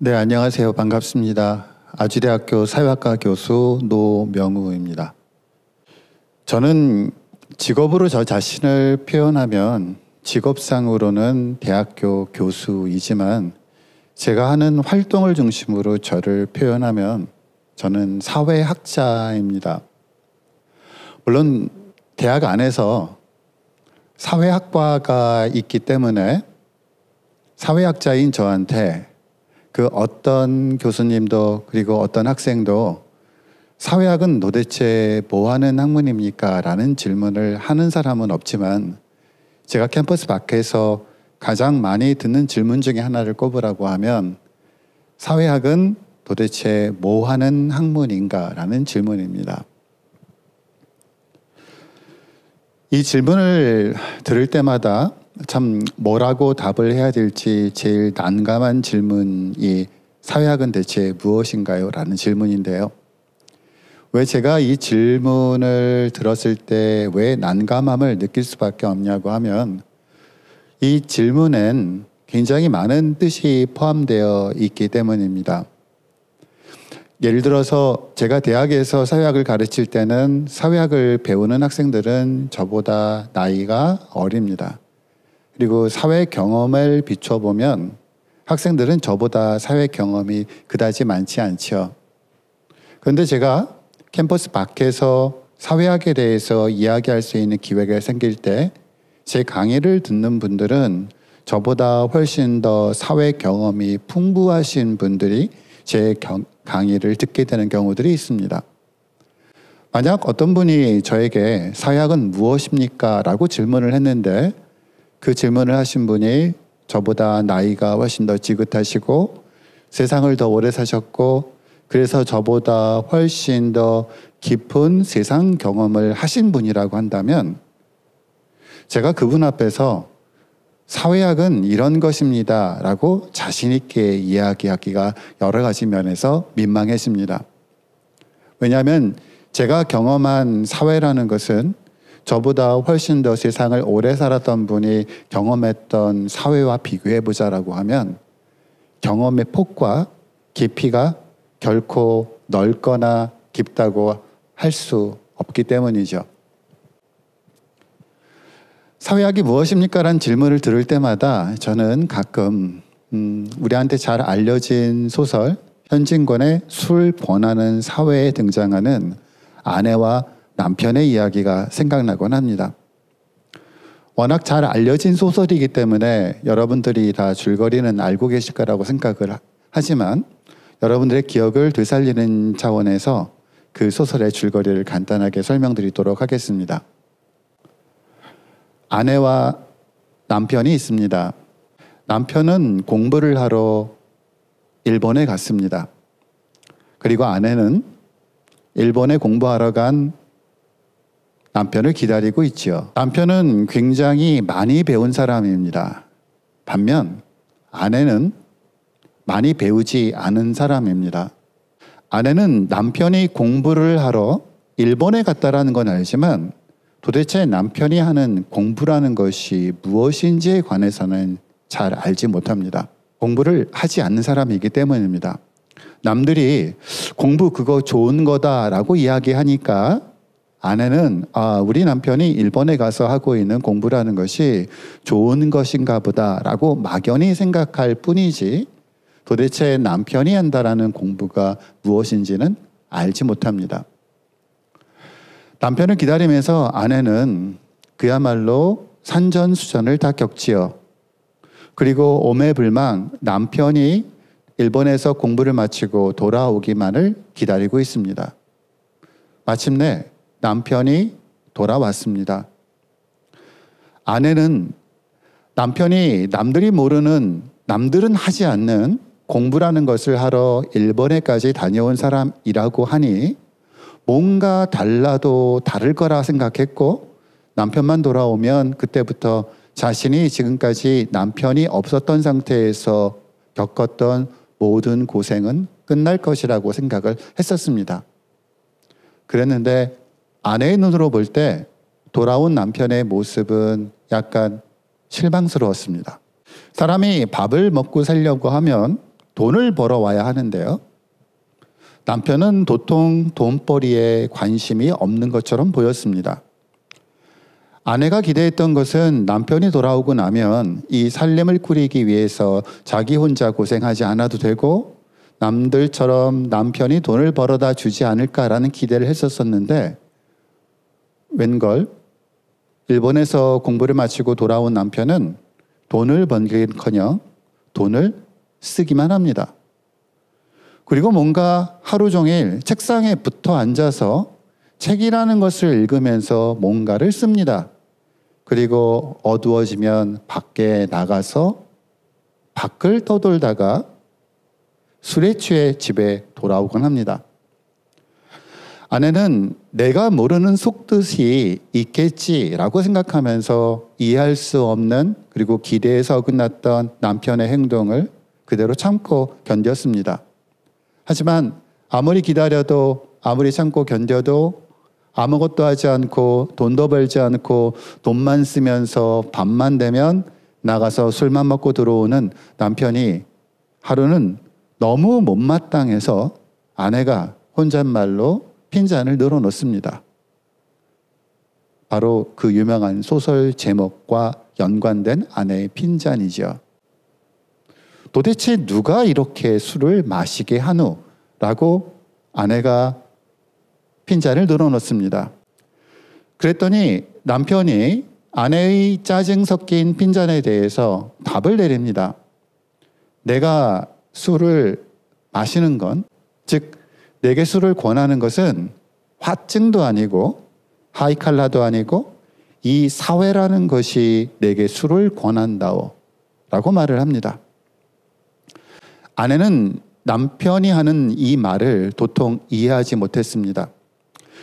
네, 안녕하세요. 반갑습니다. 아주대학교 사회학과 교수 노명우입니다. 저는 직업으로 저 자신을 표현하면 직업상으로는 대학교 교수이지만 제가 하는 활동을 중심으로 저를 표현하면 저는 사회학자입니다. 물론 대학 안에서 사회학과가 있기 때문에 사회학자인 저한테 그 어떤 교수님도 그리고 어떤 학생도 사회학은 도대체 뭐 하는 학문입니까? 라는 질문을 하는 사람은 없지만 제가 캠퍼스 밖에서 가장 많이 듣는 질문 중에 하나를 꼽으라고 하면 사회학은 도대체 뭐 하는 학문인가? 라는 질문입니다. 이 질문을 들을 때마다 참 뭐라고 답을 해야 될지 제일 난감한 질문이 사회학은 대체 무엇인가요? 라는 질문인데요. 왜 제가 이 질문을 들었을 때 왜 난감함을 느낄 수밖에 없냐고 하면 이 질문엔 굉장히 많은 뜻이 포함되어 있기 때문입니다. 예를 들어서 제가 대학에서 사회학을 가르칠 때는 사회학을 배우는 학생들은 저보다 나이가 어립니다. 그리고 사회 경험을 비춰보면 학생들은 저보다 사회 경험이 그다지 많지 않죠 그런데 제가 캠퍼스 밖에서 사회학에 대해서 이야기할 수 있는 기회가 생길 때 제 강의를 듣는 분들은 저보다 훨씬 더 사회 경험이 풍부하신 분들이 제 경, 강의를 듣게 되는 경우들이 있습니다. 만약 어떤 분이 저에게 사회학은 무엇입니까? 라고 질문을 했는데 그 질문을 하신 분이 저보다 나이가 훨씬 더 지긋하시고 세상을 더 오래 사셨고 그래서 저보다 훨씬 더 깊은 세상 경험을 하신 분이라고 한다면 제가 그분 앞에서 사회학은 이런 것입니다. 라고 자신있게 이야기하기가 여러 가지 면에서 민망했습니다 왜냐하면 제가 경험한 사회라는 것은 저보다 훨씬 더 세상을 오래 살았던 분이 경험했던 사회와 비교해 보자라고 하면 경험의 폭과 깊이가 결코 넓거나 깊다고 할 수 없기 때문이죠. 사회학이 무엇입니까? 라는 질문을 들을 때마다 저는 가끔 음, 우리한테 잘 알려진 소설 현진권의 술 번하는 사회에 등장하는 아내와 남편의 이야기가 생각나곤 합니다. 워낙 잘 알려진 소설이기 때문에 여러분들이 다 줄거리는 알고 계실 거라고 생각을 하지만 여러분들의 기억을 되살리는 차원에서 그 소설의 줄거리를 간단하게 설명드리도록 하겠습니다. 아내와 남편이 있습니다. 남편은 공부를 하러 일본에 갔습니다. 그리고 아내는 일본에 공부하러 간 남편을 기다리고 있지요. 남편은 굉장히 많이 배운 사람입니다. 반면 아내는 많이 배우지 않은 사람입니다. 아내는 남편이 공부를 하러 일본에 갔다라는 건 알지만 도대체 남편이 하는 공부라는 것이 무엇인지에 관해서는 잘 알지 못합니다. 공부를 하지 않는 사람이기 때문입니다. 남들이 공부 그거 좋은 거다라고 이야기하니까 아내는 아, 우리 남편이 일본에 가서 하고 있는 공부라는 것이 좋은 것인가 보다라고 막연히 생각할 뿐이지 도대체 남편이 한다라는 공부가 무엇인지는 알지 못합니다. 남편을 기다리면서 아내는 그야말로 산전수전을 다 겪지요. 그리고 오매불망 남편이 일본에서 공부를 마치고 돌아오기만을 기다리고 있습니다. 마침내 남편이 돌아왔습니다. 아내는 남편이 남들이 모르는 남들은 하지 않는 공부라는 것을 하러 일본에까지 다녀온 사람이라고 하니 뭔가 달라도 다를 거라 생각했고 남편만 돌아오면 그때부터 자신이 지금까지 남편이 없었던 상태에서 겪었던 모든 고생은 끝날 것이라고 생각을 했었습니다. 그랬는데 아내의 눈으로 볼 때 돌아온 남편의 모습은 약간 실망스러웠습니다. 사람이 밥을 먹고 살려고 하면 돈을 벌어와야 하는데요. 남편은 도통 돈벌이에 관심이 없는 것처럼 보였습니다. 아내가 기대했던 것은 남편이 돌아오고 나면 이 살림을 꾸리기 위해서 자기 혼자 고생하지 않아도 되고 남들처럼 남편이 돈을 벌어다 주지 않을까라는 기대를 했었었는데 웬걸 일본에서 공부를 마치고 돌아온 남편은 돈을 번기는커녕 돈을 쓰기만 합니다. 그리고 뭔가 하루 종일 책상에 붙어 앉아서 책이라는 것을 읽으면서 뭔가를 씁니다. 그리고 어두워지면 밖에 나가서 밖을 떠돌다가 술에 취해 집에 돌아오곤 합니다. 아내는 내가 모르는 속뜻이 있겠지라고 생각하면서 이해할 수 없는 그리고 기대에서 끝났던 남편의 행동을 그대로 참고 견뎠습니다. 하지만 아무리 기다려도 아무리 참고 견뎌도 아무것도 하지 않고 돈도 벌지 않고 돈만 쓰면서 밤만 되면 나가서 술만 먹고 들어오는 남편이 하루는 너무 못마땅해서 아내가 혼잣말로 핀잔을 늘어놓습니다. 바로 그 유명한 소설 제목과 연관된 아내의 핀잔이죠. 도대체 누가 이렇게 술을 마시게 한 후? 라고 아내가 핀잔을 늘어놓습니다. 그랬더니 남편이 아내의 짜증 섞인 핀잔에 대해서 답을 내립니다. 내가 술을 마시는 건, 즉, 내게 술을 권하는 것은 화증도 아니고 하이칼라도 아니고 이 사회라는 것이 내게 술을 권한다오 라고 말을 합니다. 아내는 남편이 하는 이 말을 도통 이해하지 못했습니다.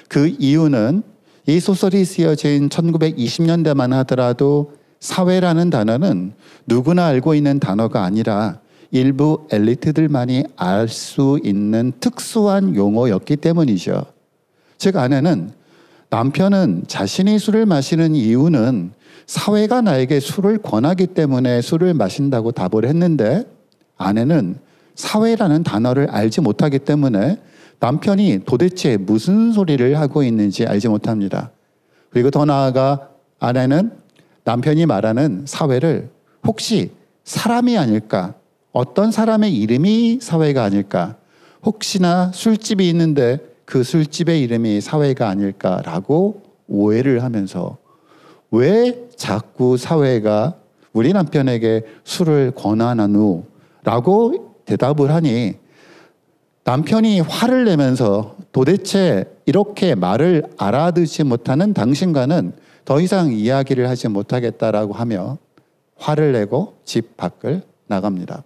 그 이유는 이 소설이 쓰여진 1920년대만 하더라도 사회라는 단어는 누구나 알고 있는 단어가 아니라 일부 엘리트들만이 알 수 있는 특수한 용어였기 때문이죠. 즉 아내는 남편은 자신이 술을 마시는 이유는 사회가 나에게 술을 권하기 때문에 술을 마신다고 답을 했는데 아내는 사회라는 단어를 알지 못하기 때문에 남편이 도대체 무슨 소리를 하고 있는지 알지 못합니다. 그리고 더 나아가 아내는 남편이 말하는 사회를 혹시 사람이 아닐까 어떤 사람의 이름이 사회가 아닐까? 혹시나 술집이 있는데 그 술집의 이름이 사회가 아닐까라고 오해를 하면서 왜 자꾸 사회가 우리 남편에게 술을 권하나누? 라고 대답을 하니 남편이 화를 내면서 도대체 이렇게 말을 알아듣지 못하는 당신과는 더 이상 이야기를 하지 못하겠다라고 하며 화를 내고 집 밖을 나갑니다.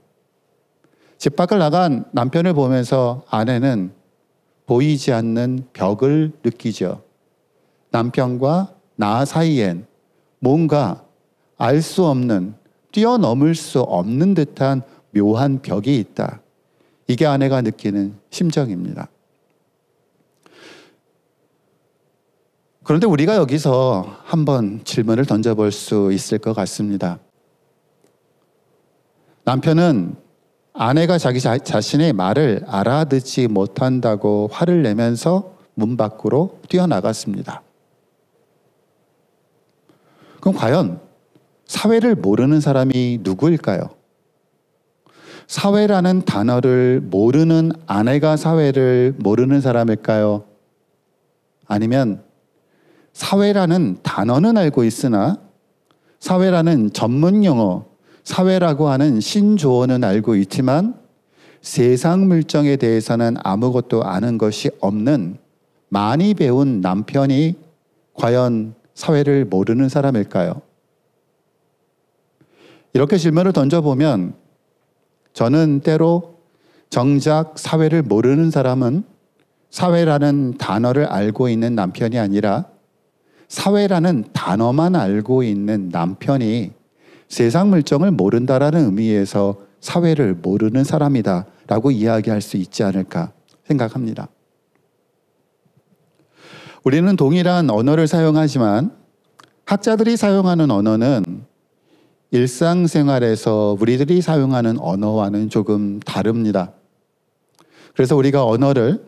집 밖을 나간 남편을 보면서 아내는 보이지 않는 벽을 느끼죠. 남편과 나 사이엔 뭔가 알 수 없는, 뛰어넘을 수 없는 듯한 묘한 벽이 있다. 이게 아내가 느끼는 심정입니다. 그런데 우리가 여기서 한번 질문을 던져볼 수 있을 것 같습니다. 남편은 아내가 자기 자, 자신의 말을 알아듣지 못한다고 화를 내면서 문 밖으로 뛰어나갔습니다. 그럼 과연 사회를 모르는 사람이 누구일까요? 사회라는 단어를 모르는 아내가 사회를 모르는 사람일까요? 아니면 사회라는 단어는 알고 있으나 사회라는 전문 용어, 사회라고 하는 신조어는 알고 있지만 세상 물정에 대해서는 아무것도 아는 것이 없는 많이 배운 남편이 과연 사회를 모르는 사람일까요? 이렇게 질문을 던져보면 저는 때로 정작 사회를 모르는 사람은 사회라는 단어를 알고 있는 남편이 아니라 사회라는 단어만 알고 있는 남편이 세상 물정을 모른다라는 의미에서 사회를 모르는 사람이다 라고 이야기할 수 있지 않을까 생각합니다. 우리는 동일한 언어를 사용하지만 학자들이 사용하는 언어는 일상생활에서 우리들이 사용하는 언어와는 조금 다릅니다. 그래서 우리가 언어를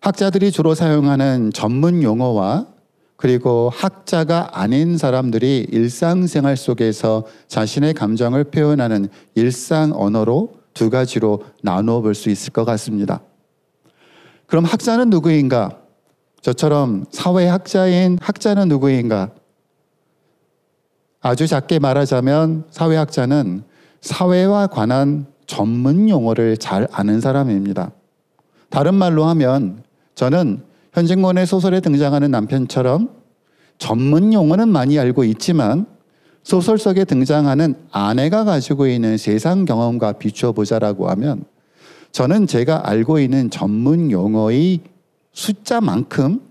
학자들이 주로 사용하는 전문 용어와 그리고 학자가 아닌 사람들이 일상생활 속에서 자신의 감정을 표현하는 일상 언어로 두 가지로 나누어 볼 수 있을 것 같습니다. 그럼 학자는 누구인가? 저처럼 사회학자인 학자는 누구인가? 아주 작게 말하자면 사회학자는 사회와 관한 전문 용어를 잘 아는 사람입니다. 다른 말로 하면 저는 현진권의 소설에 등장하는 남편처럼 전문 용어는 많이 알고 있지만 소설 속에 등장하는 아내가 가지고 있는 세상 경험과 비추어 보자라고 하면 저는 제가 알고 있는 전문 용어의 숫자만큼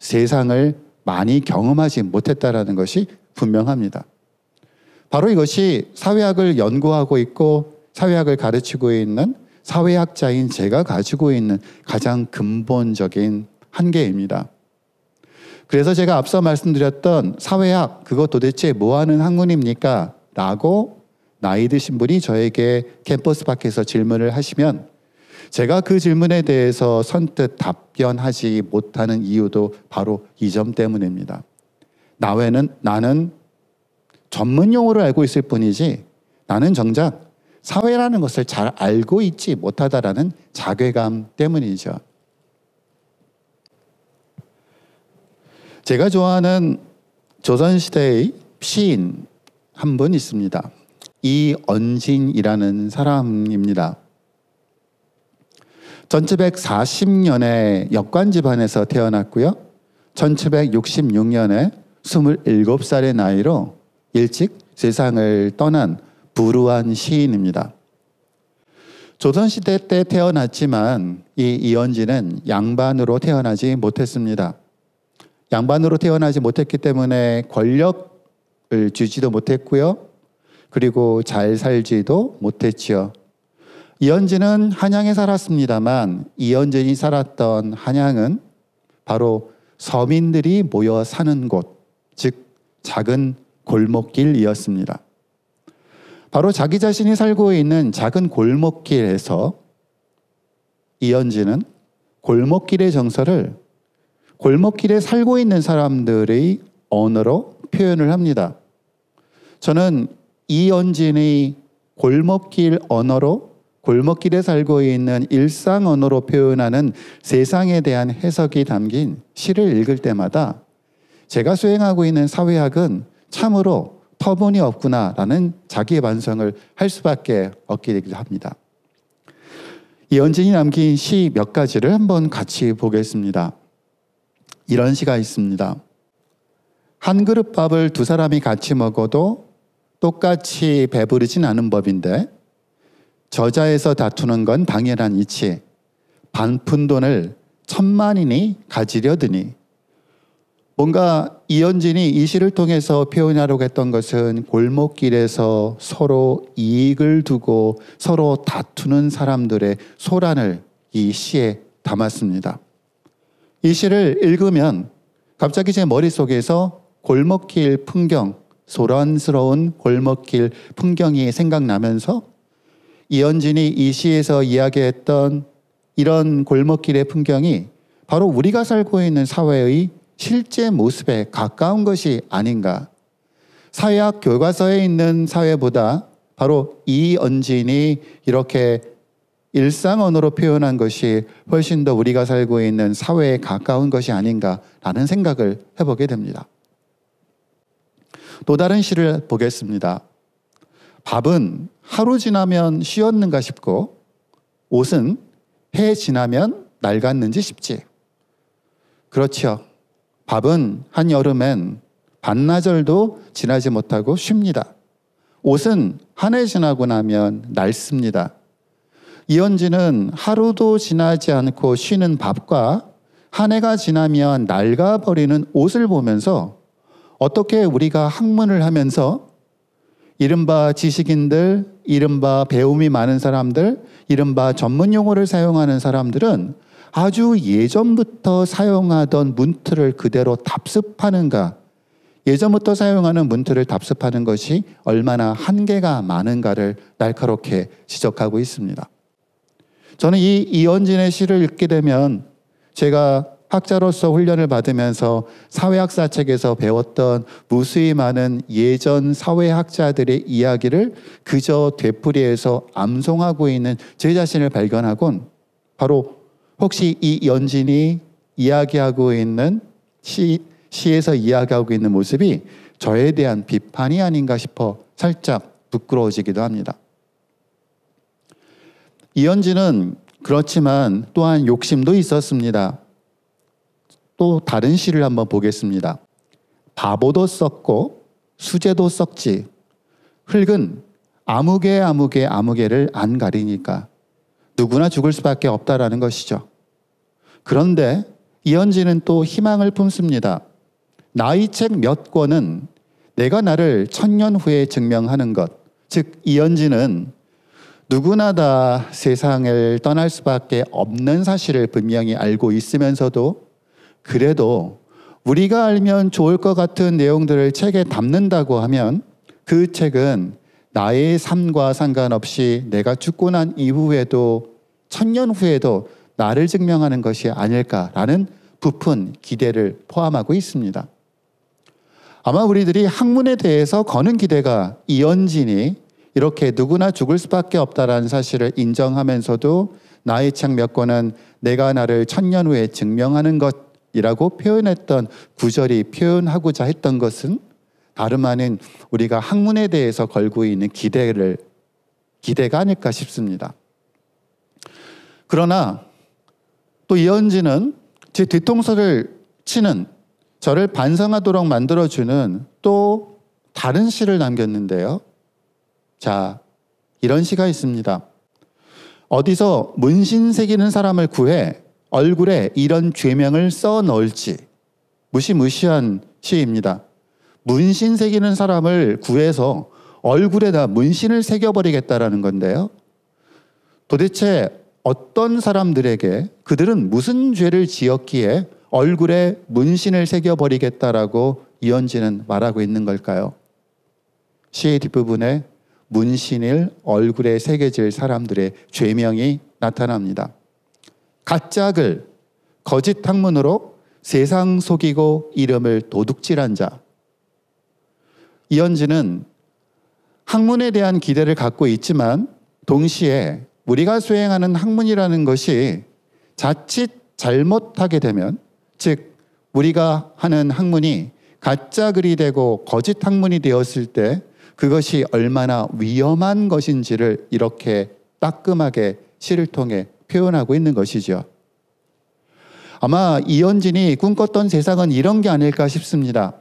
세상을 많이 경험하지 못했다라는 것이 분명합니다. 바로 이것이 사회학을 연구하고 있고 사회학을 가르치고 있는 사회학자인 제가 가지고 있는 가장 근본적인 한계입니다. 그래서 제가 앞서 말씀드렸던 사회학, 그거 도대체 뭐 하는 학문입니까? 라고 나이 드신 분이 저에게 캠퍼스 밖에서 질문을 하시면 제가 그 질문에 대해서 선뜻 답변하지 못하는 이유도 바로 이 점 때문입니다. 나외는 나는 전문 용어를 알고 있을 뿐이지 나는 정작 사회라는 것을 잘 알고 있지 못하다라는 자괴감 때문이죠. 제가 좋아하는 조선시대의 시인 한 분 있습니다. 이언신이라는 사람입니다. 전치백사년에 역관 집안에서 태어났고요. 천칠백육년에스물 살의 나이로 일찍 세상을 떠난 불우한 시인입니다. 조선시대 때 태어났지만 이 이연진은 양반으로 태어나지 못했습니다. 양반으로 태어나지 못했기 때문에 권력을 주지도 못했고요. 그리고 잘 살지도 못했지요. 이현진은 한양에 살았습니다만 이현진이 살았던 한양은 바로 서민들이 모여 사는 곳, 즉 작은 골목길이었습니다. 바로 자기 자신이 살고 있는 작은 골목길에서 이현진은 골목길의 정서를 골목길에 살고 있는 사람들의 언어로 표현을 합니다. 저는 이연진의 골목길 언어로 골목길에 살고 있는 일상 언어로 표현하는 세상에 대한 해석이 담긴 시를 읽을 때마다 제가 수행하고 있는 사회학은 참으로 터무니없구나라는 자기 반성을 할 수밖에 없게 합니다. 이연진이 남긴 시 몇 가지를 한번 같이 보겠습니다. 이런 시가 있습니다. 한 그릇 밥을 두 사람이 같이 먹어도 똑같이 배부르진 않은 법인데 저자에서 다투는 건 당연한 이치. 반푼 돈을 천만인이 가지려드니 뭔가 이현진이 이 시를 통해서 표현하려고 했던 것은 골목길에서 서로 이익을 두고 서로 다투는 사람들의 소란을 이 시에 담았습니다. 이 시를 읽으면 갑자기 제 머릿속에서 골목길 풍경, 소란스러운 골목길 풍경이 생각나면서 이현진이 이 시에서 이야기했던 이런 골목길의 풍경이 바로 우리가 살고 있는 사회의 실제 모습에 가까운 것이 아닌가. 사회학 교과서에 있는 사회보다 바로 이연진이 이렇게 일상 언어로 표현한 것이 훨씬 더 우리가 살고 있는 사회에 가까운 것이 아닌가라는 생각을 해보게 됩니다. 또 다른 시를 보겠습니다. 밥은 하루 지나면 쉬었는가 싶고, 옷은 해 지나면 낡았는지 싶지. 그렇죠. 밥은 한여름엔 반나절도 지나지 못하고 쉽니다. 옷은 한 해 지나고 나면 낡습니다. 이현진은 하루도 지나지 않고 쉬는 밥과 한 해가 지나면 낡아버리는 옷을 보면서 어떻게 우리가 학문을 하면서 이른바 지식인들, 이른바 배움이 많은 사람들, 이른바 전문 용어를 사용하는 사람들은 아주 예전부터 사용하던 문틀을 그대로 답습하는가, 예전부터 사용하는 문틀을 답습하는 것이 얼마나 한계가 많은가를 날카롭게 지적하고 있습니다. 저는 이 이현진의 시를 읽게 되면 제가 학자로서 훈련을 받으면서 사회학사 책에서 배웠던 무수히 많은 예전 사회학자들의 이야기를 그저 되풀이해서 암송하고 있는 제 자신을 발견하곤 바로 혹시 이 연진이 이야기하고 있는 시, 시에서 이야기하고 있는 모습이 저에 대한 비판이 아닌가 싶어 살짝 부끄러워지기도 합니다. 이현진은 그렇지만 또한 욕심도 있었습니다. 또 다른 시를 한번 보겠습니다. 바보도 썼고 수제도 썼지. 흙은 아무개 아무개 아무개를 안 가리니까 누구나 죽을 수밖에 없다라는 것이죠. 그런데 이현진은 또 희망을 품습니다. 나이책몇 권은 내가 나를 천년 후에 증명하는 것. 즉 이현진은 누구나 다 세상을 떠날 수밖에 없는 사실을 분명히 알고 있으면서도 그래도 우리가 알면 좋을 것 같은 내용들을 책에 담는다고 하면 그 책은 나의 삶과 상관없이 내가 죽고 난 이후에도 천년 후에도 나를 증명하는 것이 아닐까라는 부푼 기대를 포함하고 있습니다. 아마 우리들이 학문에 대해서 거는 기대가 이연진이 이렇게 누구나 죽을 수밖에 없다라는 사실을 인정하면서도 나의 책 몇 권은 내가 나를 천년 후에 증명하는 것이라고 표현했던 구절이 표현하고자 했던 것은 다름 아닌 우리가 학문에 대해서 걸고 있는 기대를 기대가 아닐까 싶습니다. 그러나 또 이현진은 제 뒤통수를 치는 저를 반성하도록 만들어주는 또 다른 시를 남겼는데요. 자, 이런 시가 있습니다. 어디서 문신 새기는 사람을 구해 얼굴에 이런 죄명을 써 넣을지 무시무시한 시입니다. 문신 새기는 사람을 구해서 얼굴에다 문신을 새겨버리겠다라는 건데요. 도대체 어떤 사람들에게 그들은 무슨 죄를 지었기에 얼굴에 문신을 새겨버리겠다라고 이현진은 말하고 있는 걸까요? 시의 뒷부분에 문신을 얼굴에 새겨질 사람들의 죄명이 나타납니다. 가짜글, 거짓 학문으로 세상 속이고 이름을 도둑질한 자. 이현진은 학문에 대한 기대를 갖고 있지만 동시에 우리가 수행하는 학문이라는 것이 자칫 잘못하게 되면 즉 우리가 하는 학문이 가짜 글이 되고 거짓 학문이 되었을 때 그것이 얼마나 위험한 것인지를 이렇게 따끔하게 시를 통해 표현하고 있는 것이죠. 아마 이현진이 꿈꿨던 세상은 이런 게 아닐까 싶습니다.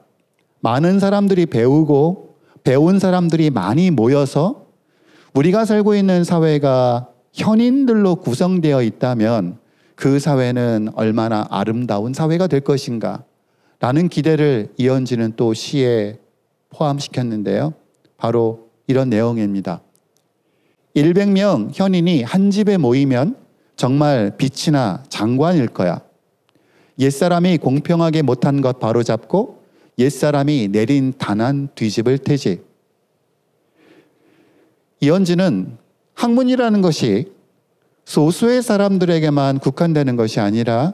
많은 사람들이 배우고 배운 사람들이 많이 모여서 우리가 살고 있는 사회가 현인들로 구성되어 있다면 그 사회는 얼마나 아름다운 사회가 될 것인가 라는 기대를 이현진은 또 시에 포함시켰는데요. 바로 이런 내용입니다. 100명 현인이 한 집에 모이면 정말 빛이나 장관일 거야. 옛사람이 공평하게 못한 것 바로잡고 옛사람이 내린 단한 뒤집을 테지. 이언지는 학문이라는 것이 소수의 사람들에게만 국한되는 것이 아니라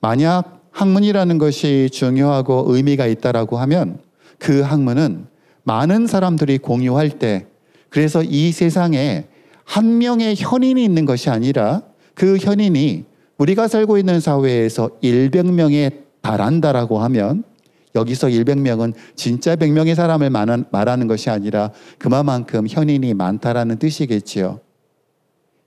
만약 학문이라는 것이 중요하고 의미가 있다라고 하면 그 학문은 많은 사람들이 공유할 때 그래서 이 세상에 한 명의 현인이 있는 것이 아니라 그 현인이 우리가 살고 있는 사회에서 100명에 달한다라고 하면 여기서 100명은 진짜 100명의 사람을 말하는 것이 아니라 그만큼 현인이 많다라는 뜻이겠지요.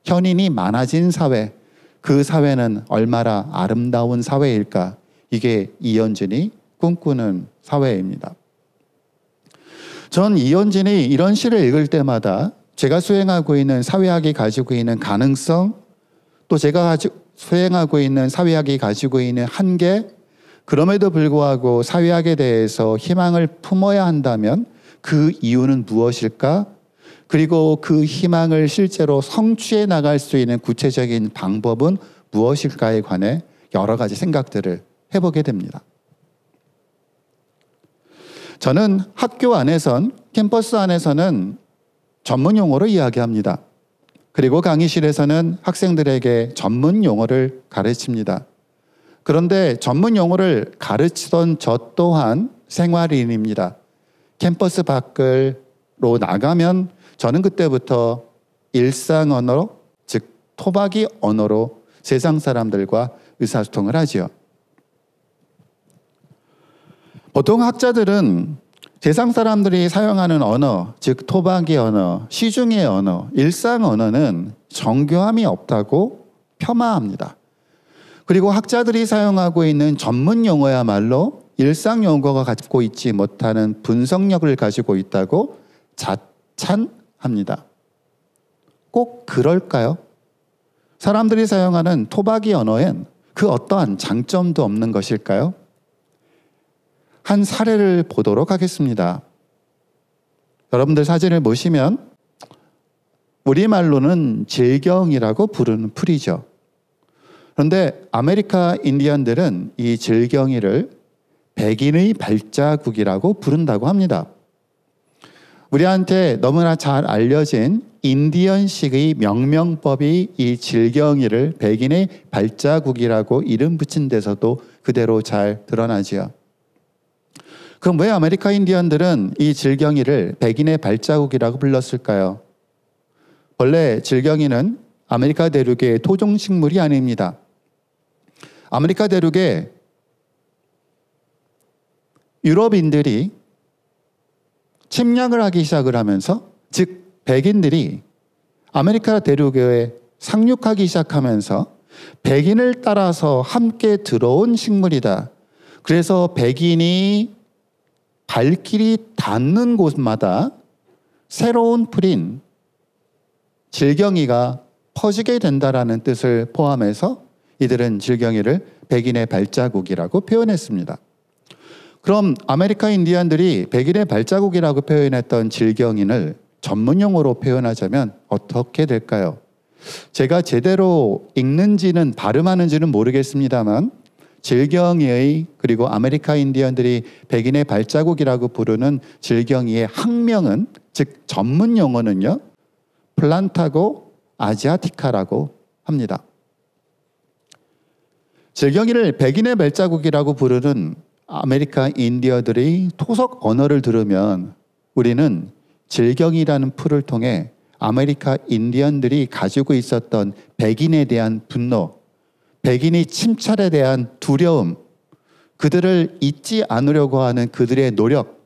현인이 많아진 사회, 그 사회는 얼마나 아름다운 사회일까? 이게 이현준이 꿈꾸는 사회입니다. 전 이현진이 이런 시를 읽을 때마다 제가 수행하고 있는 사회학이 가지고 있는 가능성 또 제가 수행하고 있는 사회학이 가지고 있는 한계 그럼에도 불구하고 사회학에 대해서 희망을 품어야 한다면 그 이유는 무엇일까? 그리고 그 희망을 실제로 성취해 나갈 수 있는 구체적인 방법은 무엇일까에 관해 여러 가지 생각들을 해보게 됩니다. 저는 학교 안에선 캠퍼스 안에서는 전문 용어로 이야기합니다. 그리고 강의실에서는 학생들에게 전문 용어를 가르칩니다. 그런데 전문 용어를 가르치던 저 또한 생활인입니다. 캠퍼스 밖으로 나가면 저는 그때부터 일상 언어로, 즉 토박이 언어로 세상 사람들과 의사소통을 하지요. 보통 학자들은 세상 사람들이 사용하는 언어, 즉 토박이 언어, 시중의 언어, 일상 언어는 정교함이 없다고 폄하합니다. 그리고 학자들이 사용하고 있는 전문 용어야말로 일상 용어가 갖고 있지 못하는 분석력을 가지고 있다고 자찬합니다. 꼭 그럴까요? 사람들이 사용하는 토박이 언어엔 그 어떠한 장점도 없는 것일까요? 한 사례를 보도록 하겠습니다. 여러분들 사진을 보시면 우리말로는 질경이라고 부르는 풀이죠. 그런데 아메리카 인디언들은 이 질경이를 백인의 발자국이라고 부른다고 합니다. 우리한테 너무나 잘 알려진 인디언식의 명명법이 이 질경이를 백인의 발자국이라고 이름 붙인 데서도 그대로 잘 드러나지요. 그럼 왜 아메리카 인디언들은 이 질경이를 백인의 발자국이라고 불렀을까요? 원래 질경이는 아메리카 대륙의 토종 식물이 아닙니다. 아메리카 대륙에 유럽인들이 침략을 하기 시작을 하면서 즉 백인들이 아메리카 대륙에 상륙하기 시작하면서 백인을 따라서 함께 들어온 식물이다. 그래서 백인이 발길이 닿는 곳마다 새로운 풀인 질경이가 퍼지게 된다라는 뜻을 포함해서 이들은 질경이를 백인의 발자국이라고 표현했습니다. 그럼 아메리카 인디언들이 백인의 발자국이라고 표현했던 질경인을 전문용어로 표현하자면 어떻게 될까요? 제가 제대로 읽는지는 발음하는지는 모르겠습니다만 질경이의 그리고 아메리카 인디언들이 백인의 발자국이라고 부르는 질경이의 학명은 즉 전문 용어는요. 플란타고 아지아티카라고 합니다. 질경이를 백인의 발자국이라고 부르는 아메리카 인디어들의 토속 언어를 들으면 우리는 질경이라는 풀을 통해 아메리카 인디언들이 가지고 있었던 백인에 대한 분노, 백인이 침찰에 대한 두려움, 그들을 잊지 않으려고 하는 그들의 노력,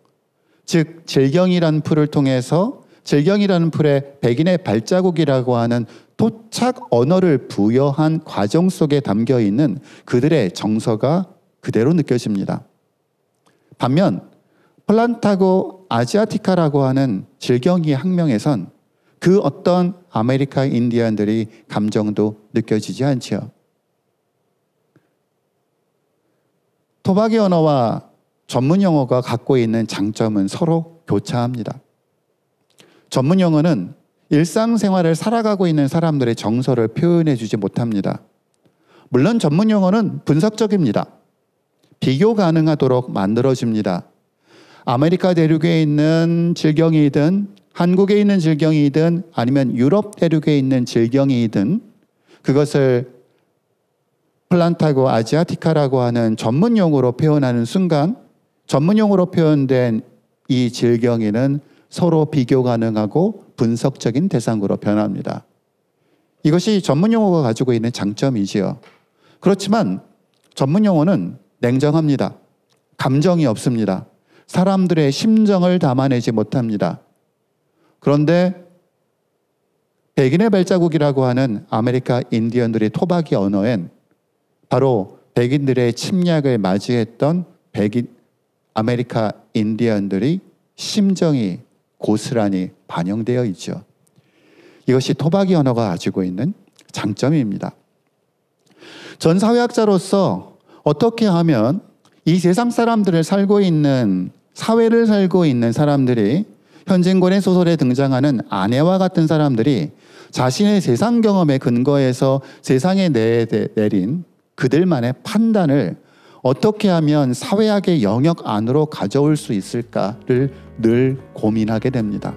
즉 질경이라는 풀을 통해서 질경이라는 풀에 백인의 발자국이라고 하는 토착 언어를 부여한 과정 속에 담겨 있는 그들의 정서가 그대로 느껴집니다. 반면 플란타고 아지아티카라고 하는 질경이 학명에선 그 어떤 아메리카 인디언들이 감정도 느껴지지 않지요. 토박이 언어와 전문 영어가 갖고 있는 장점은 서로 교차합니다. 전문 영어는 일상생활을 살아가고 있는 사람들의 정서를 표현해 주지 못합니다. 물론 전문 영어는 분석적입니다. 비교 가능하도록 만들어집니다. 아메리카 대륙에 있는 질경이든 한국에 있는 질경이든 아니면 유럽 대륙에 있는 질경이든 그것을 플란타고 아지아티카라고 하는 전문 용어로 표현하는 순간 전문 용어로 표현된 이 질경이는 서로 비교 가능하고 분석적인 대상으로 변합니다. 이것이 전문 용어가 가지고 있는 장점이지요. 그렇지만 전문 용어는 냉정합니다. 감정이 없습니다. 사람들의 심정을 담아내지 못합니다. 그런데 백인의 발자국이라고 하는 아메리카 인디언들의 토박이 언어엔 바로 백인들의 침략을 맞이했던 백인 아메리카 인디언들의 심정이 고스란히 반영되어 있죠. 이것이 토박이 언어가 가지고 있는 장점입니다. 전 사회학자로서 어떻게 하면 이 세상 사람들을 살고 있는 사회를 살고 있는 사람들이 현진권의 소설에 등장하는 아내와 같은 사람들이 자신의 세상 경험에 근거해서 세상에 내린 그들만의 판단을 어떻게 하면 사회학의 영역 안으로 가져올 수 있을까를 늘 고민하게 됩니다.